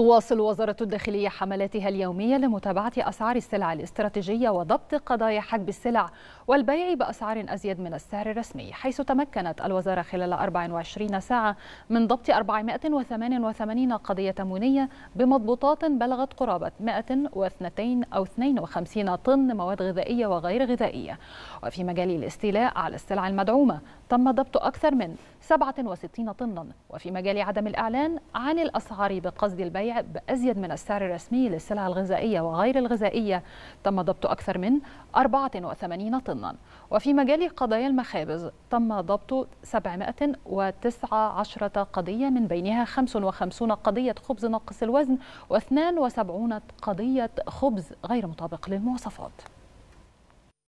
تواصل وزارة الداخلية حملاتها اليومية لمتابعة أسعار السلع الاستراتيجية وضبط قضايا حجب السلع والبيع بأسعار أزيد من السعر الرسمي حيث تمكنت الوزارة خلال 24 ساعة من ضبط 488 قضية تموينية بمضبوطات بلغت قرابة 102 أو 52 طن مواد غذائية وغير غذائية وفي مجال الاستيلاء على السلع المدعومة تم ضبط أكثر من 67 طنا وفي مجال عدم الإعلان عن الأسعار بقصد البيع بأزيد من السعر الرسمي للسلع الغذائية وغير الغذائية تم ضبط أكثر من 84 طنا وفي مجال قضايا المخابز تم ضبط 719 قضية من بينها 55 قضية خبز ناقص الوزن و72 قضية خبز غير مطابق للمواصفات